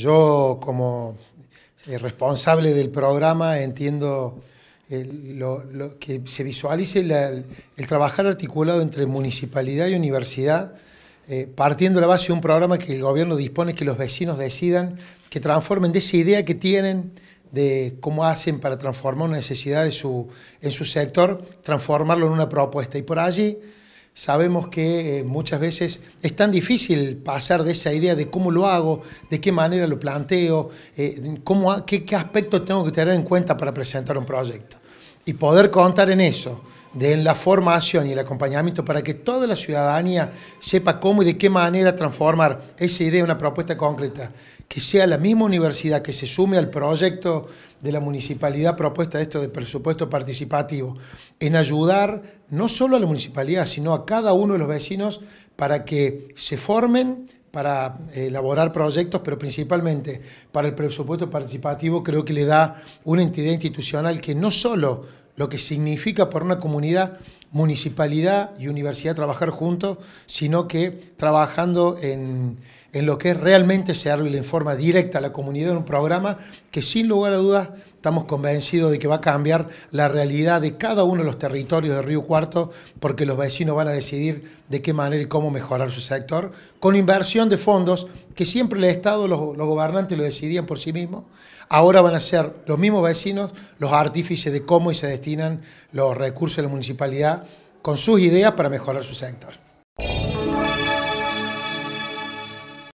Yo como eh, responsable del programa entiendo eh, que se visualice el trabajar articulado entre municipalidad y universidad, eh, partiendo la base de un programa que el gobierno dispone, que los vecinos decidan, que transformen de esa idea que tienen de cómo hacen para transformar una necesidad de su, en su sector, transformarlo en una propuesta. Y por allí Sabemos que eh, muchas veces es tan difícil pasar de esa idea de cómo lo hago, de qué manera lo planteo, eh, qué, aspectos tengo que tener en cuenta para presentar un proyecto. Y poder contar en eso de la formación y el acompañamiento para que toda la ciudadanía sepa cómo y de qué manera transformar esa idea en una propuesta concreta, que sea la misma universidad que se sume al proyecto de la municipalidad propuesta de esto de presupuesto participativo, en ayudar no solo a la municipalidad, sino a cada uno de los vecinos para que se formen, para eh, elaborar proyectos, pero principalmente para el presupuesto participativo creo que le da una entidad institucional que no solo lo que significa para una comunidad, municipalidad y universidad trabajar juntos, sino que trabajando en, en lo que es realmente se en forma directa a la comunidad en un programa que sin lugar a dudas estamos convencidos de que va a cambiar la realidad de cada uno de los territorios de Río Cuarto porque los vecinos van a decidir de qué manera y cómo mejorar su sector con inversión de fondos que siempre el Estado, los, los gobernantes lo decidían por sí mismos. Ahora van a ser los mismos vecinos los artífices de cómo y se destinan los recursos de la municipalidad con sus ideas para mejorar su sector.